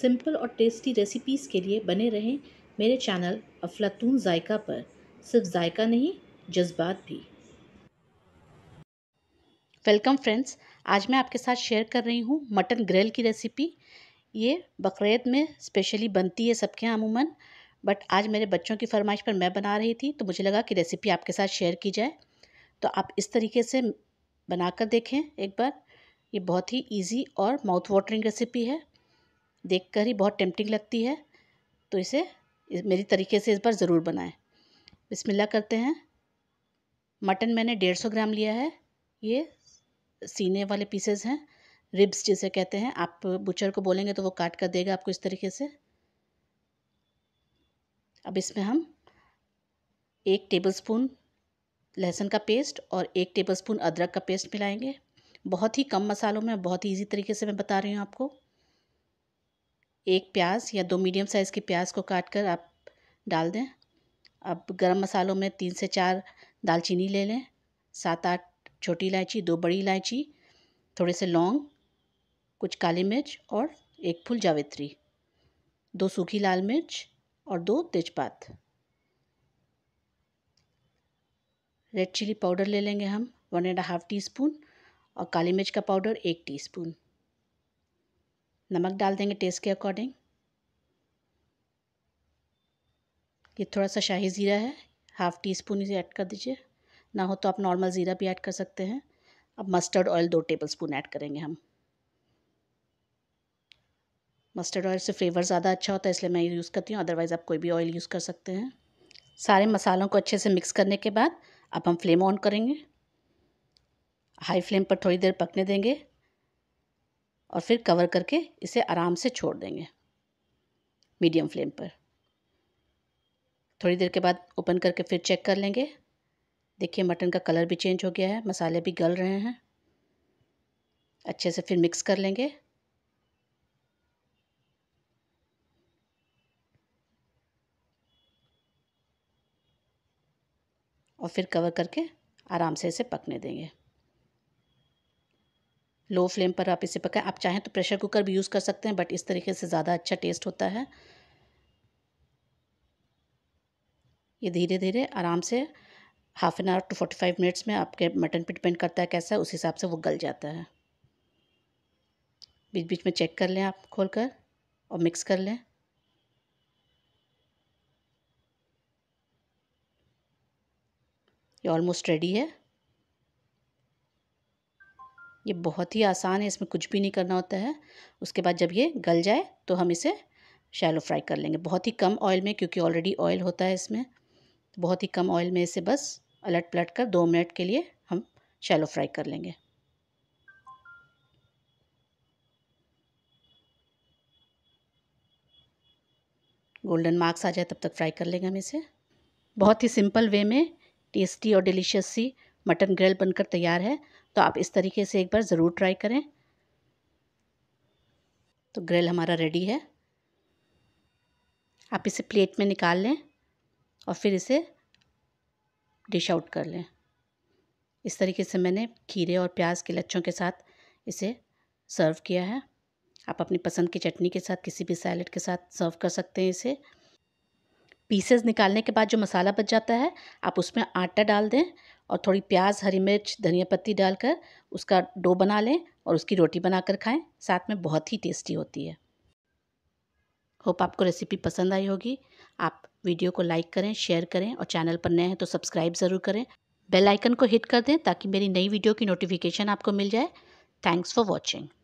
simple और tasty recipes के लिए बने रहें मेरे चैनल अफलातून जायका पर सिर्फ जायका नहीं जज्बात भी वेलकम फ्रेंड्स आज मैं आपके साथ शेयर कर रही हूँ मटन ग्रिल की रेसिपी ये बकरीद में स्पेशली बनती है सबके यहाँ अमूमन बट आज मेरे बच्चों की फरमाइश पर मैं बना रही थी तो मुझे लगा कि रेसिपी आपके साथ शेयर की जाए तो आप इस तरीके से बनाकर देखें एक बार ये बहुत ही इजी और माउथ वाटरिंग रेसिपी है देखकर ही बहुत टेम्पटिंग लगती है तो इसे मेरी तरीके से इस बार ज़रूर बनाएं बिस्मिल्लाह करते हैं मटन मैंने डेढ़ सौ ग्राम लिया है ये सीने वाले पीसेस हैं रिब्स जिसे कहते हैं आप बुचर को बोलेंगे तो वो काट कर देगा आपको इस तरीके से अब इसमें हम एक टेबलस्पून लहसुन का पेस्ट और एक टेबलस्पून अदरक का पेस्ट मिलाएंगे बहुत ही कम मसालों में बहुत ही ईजी तरीके से मैं बता रही हूँ आपको एक प्याज या दो मीडियम साइज़ की प्याज को काट कर आप डाल दें अब गरम मसालों में तीन से चार दालचीनी ले लें सात आठ छोटी इलायची दो बड़ी इलायची थोड़े से लौंग कुछ काली मिर्च और एक फूल जावित्री दो सूखी लाल मिर्च और दो तेजपात रेड चिली पाउडर ले लेंगे हम one and half teaspoon और काली मिर्च का पाउडर एक टीस्पून नमक डाल देंगे टेस्ट के अकॉर्डिंग ये थोड़ा सा शाही ज़ीरा है हाफ़ टी स्पून इसे ऐड कर दीजिए ना हो तो आप नॉर्मल ज़ीरा भी ऐड कर सकते हैं अब मस्टर्ड ऑयल दो टेबल स्पून ऐड करेंगे हम मस्टर्ड ऑयल से फ्लेवर ज़्यादा अच्छा होता है इसलिए मैं यूज़ करती हूँ अदरवाइज़ आप कोई भी ऑयल यूज़ कर सकते हैं सारे मसालों को अच्छे से मिक्स करने के बाद अब हम फ्लेम ऑन करेंगे हाई फ्लेम पर थोड़ी देर पकने देंगे और फिर कवर करके इसे आराम से छोड़ देंगे मीडियम फ्लेम पर थोड़ी देर के बाद ओपन करके फिर चेक कर लेंगे देखिए मटन का कलर भी चेंज हो गया है मसाले भी गल रहे हैं अच्छे से फिर मिक्स कर लेंगे और फिर कवर करके आराम से इसे पकने देंगे लो फ्लेम पर आप इसे पकाएं आप चाहें तो प्रेशर कुकर भी यूज़ कर सकते हैं बट इस तरीके से ज़्यादा अच्छा टेस्ट होता है ये धीरे धीरे आराम से half an hour to forty five minutes में आपके मटन पर डिपेंड करता है कैसा है उस हिसाब से वो गल जाता है बीच बीच में चेक कर लें आप खोल कर और मिक्स कर लें ये ऑलमोस्ट रेडी है ये बहुत ही आसान है इसमें कुछ भी नहीं करना होता है उसके बाद जब ये गल जाए तो हम इसे शैलो फ्राई कर लेंगे बहुत ही कम ऑयल में क्योंकि ऑलरेडी ऑयल होता है इसमें तो बहुत ही कम ऑयल में इसे बस अलट पलट कर दो मिनट के लिए हम शैलो फ्राई कर लेंगे गोल्डन मार्क्स आ जाए तब तक फ्राई कर लेंगे हम इसे बहुत ही सिंपल वे में टेस्टी और डिलीशियस सी मटन ग्रिल बनकर तैयार है तो आप इस तरीके से एक बार ज़रूर ट्राई करें तो ग्रिल हमारा रेडी है आप इसे प्लेट में निकाल लें और फिर इसे डिश आउट कर लें इस तरीके से मैंने खीरे और प्याज के लच्छों के साथ इसे सर्व किया है आप अपनी पसंद की चटनी के साथ किसी भी सैलड के साथ सर्व कर सकते हैं इसे पीसेस निकालने के बाद जो मसाला बच जाता है आप उसमें आटा डाल दें और थोड़ी प्याज हरी मिर्च धनिया पत्ती डालकर उसका डो बना लें और उसकी रोटी बनाकर खाएं साथ में बहुत ही टेस्टी होती है होप आपको रेसिपी पसंद आई होगी आप वीडियो को लाइक करें शेयर करें और चैनल पर नए हैं तो सब्सक्राइब ज़रूर करें बेल आइकन को हिट कर दें ताकि मेरी नई वीडियो की नोटिफिकेशन आपको मिल जाए थैंक्स फॉर वॉचिंग